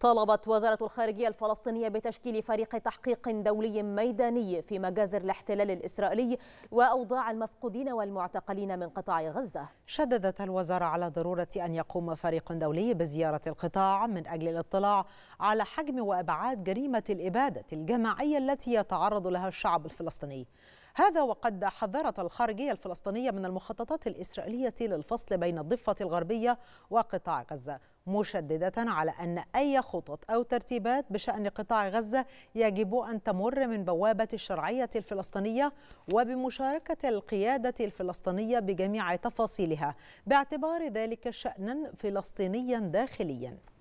طالبت وزارة الخارجية الفلسطينية بتشكيل فريق تحقيق دولي ميداني في مجازر الاحتلال الإسرائيلي وأوضاع المفقودين والمعتقلين من قطاع غزة شددت الوزارة على ضرورة أن يقوم فريق دولي بزيارة القطاع من أجل الاطلاع على حجم وأبعاد جريمة الإبادة الجماعية التي يتعرض لها الشعب الفلسطيني هذا وقد حذرت الخارجية الفلسطينية من المخططات الإسرائيلية للفصل بين الضفة الغربية وقطاع غزة مشددة على أن أي خطط أو ترتيبات بشأن قطاع غزة يجب أن تمر من بوابة الشرعية الفلسطينية وبمشاركة القيادة الفلسطينية بجميع تفاصيلها باعتبار ذلك شأنا فلسطينيا داخليا